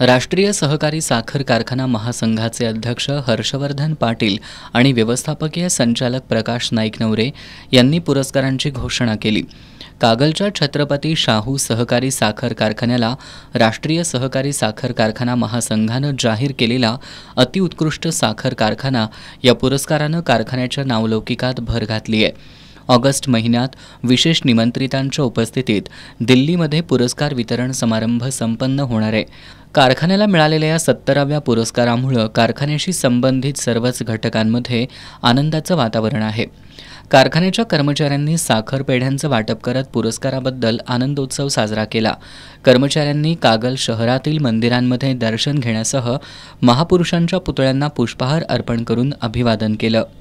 राष्ट्रीय सहकारी साखर कारखाना महासंघाचे अध्यक्ष हर्षवर्धन पाटील आणि व्यवस्थापकीय संचालक प्रकाश नाईक नवरे यांनी पुरस्कारांची घोषणा केली कागलच्या छत्रपती शाहू सहकारी साखर कारखान्याला राष्ट्रीय सहकारी साखर कारखाना महासंघानं जाहीर केलेला अतिउत्कृष्ट साखर कारखाना या पुरस्कारानं कारखान्याच्या नावलौकिकात भर घातली आहे ऑगस्ट महिन्यात विशेष निमंत्रितांच्या उपस्थितीत दिल्लीमध्ये पुरस्कार वितरण समारंभ संपन्न होणार आहे कारखान्याला मिळालेल्या या सत्तराव्या पुरस्कारामुळं कारखान्याशी संबंधित सर्वच घटकांमध्ये आनंदाचं वातावरण आहे कारखान्याच्या कर्मचाऱ्यांनी साखर पेढ्यांचं वाटप करत पुरस्काराबद्दल आनंदोत्सव साजरा केला कर्मचाऱ्यांनी कागल शहरातील मंदिरांमध्ये दर्शन घेण्यासह महापुरुषांच्या पुतळ्यांना पुष्पहार अर्पण करून अभिवादन केलं